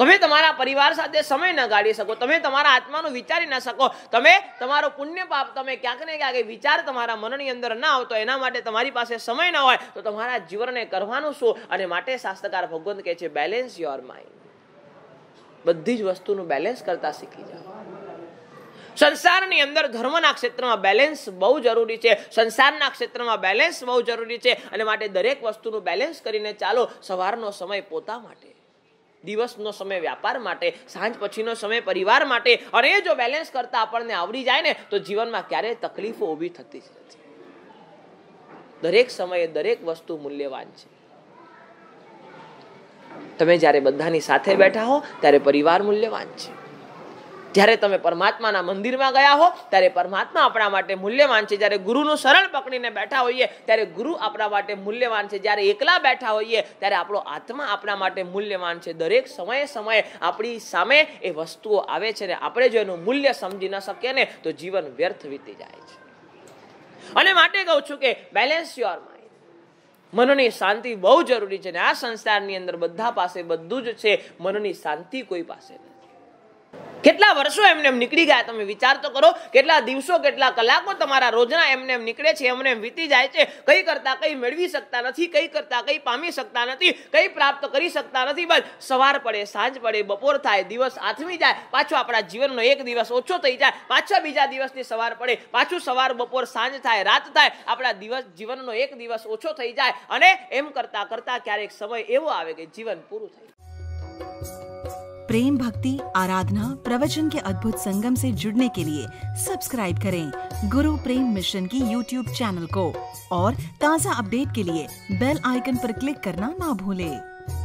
તમે તમારા પરિવાર સાથે સમય ન ગાળી શકો તમે તમારા આત્માનું વિચારી ન શકો તમે તમારો પુણ્ય પાપ તમે ક્યાંક ને ક્યાંક વિચાર તમારા મનની અંદર ના આવતો એના માટે તમારી પાસે સમય ન હોય તો તમારા જીવનને કરવાનું શું અને માટે શાસ્ત્રકાર ભગવંત કહે છે બેલેન્સ યોર માઇન્ડ બધી જ વસ્તુનું બેલેન્સ કરતા શીખી જાઓ સંસારની અંદર ધર્મના ક્ષેત્રમાં બેલેન્સ બહુ જરૂરી છે સંસારના ક્ષેત્રમાં બેલેન્સ બહુ જરૂરી છે અને માટે દરેક વસ્તુનું બેલેન્સ કરીને ચાલો સવારનો સમય પોતા માટે દિવસનો સમય વ્યાપાર માટે સાંજ પછીનો સમય પરિવાર માટે અને જો બેલેન્સ કરતા આપણને આવડી જાય ને તો જીવનમાં ક્યારેય તકલીફો ઊભી થતી જ નથી દરેક સમયે દરેક વસ્તુ મૂલ્યવાન છે તમે જ્યારે બધાની સાથે બેઠા હો ત્યારે પરિવાર મૂલ્યવાન છે જ્યારે તમે પરમાત્માના મંદિરમાં ગયા હો ત્યારે પરમાત્મા આપણા માટે મૂલ્યવાન છે જ્યારે ગુરુનું શરણ પકડીને બેઠા હોઈએ ત્યારે ગુરુ આપણા માટે મૂલ્યવાન છે જ્યારે એકલા બેઠા હોઈએ ત્યારે આપણો આત્મા આપણા માટે મૂલ્યવાન છે દરેક સમયે સમયે આપણી સામે એ વસ્તુઓ આવે છે ને આપણે જો એનું મૂલ્ય સમજી ન શકીએ ને તો જીવન વ્યર્થ વીતી જાય છે અને માટે કહું છું કે બેલેન્સ યોર માઇન્ડ મનની શાંતિ બહુ જરૂરી છે ને આ સંસારની અંદર બધા પાસે બધું જ છે મનની શાંતિ કોઈ પાસે નથી કેટલા વર્ષો એમને એમ નીકળી ગયા તમે વિચાર તો કરો કેટલા દિવસો કેટલા કલાકો તમારા રોજના એમને એમ નીકળે છે એમને એમ વીતી જાય છે કઈ કરતા કઈ મેળવી શકતા નથી કઈ કરતા કઈ પામી શકતા નથી કઈ પ્રાપ્ત કરી શકતા નથી બસ સવાર પડે સાંજ પડે બપોર થાય દિવસ આથમી જાય પાછો આપણા જીવનનો એક દિવસ ઓછો થઈ જાય પાછા બીજા દિવસની સવાર પડે પાછું સવાર બપોર સાંજ થાય રાત થાય આપણા દિવસ જીવનનો એક દિવસ ઓછો થઈ જાય અને એમ કરતા કરતા ક્યારેક સમય એવો આવે કે જીવન પૂરું થઈ प्रेम भक्ति आराधना प्रवचन के अद्भुत संगम से जुड़ने के लिए सब्सक्राइब करें गुरु प्रेम मिशन की यूट्यूब चैनल को और ताज़ा अपडेट के लिए बेल आइकन पर क्लिक करना ना भूलें।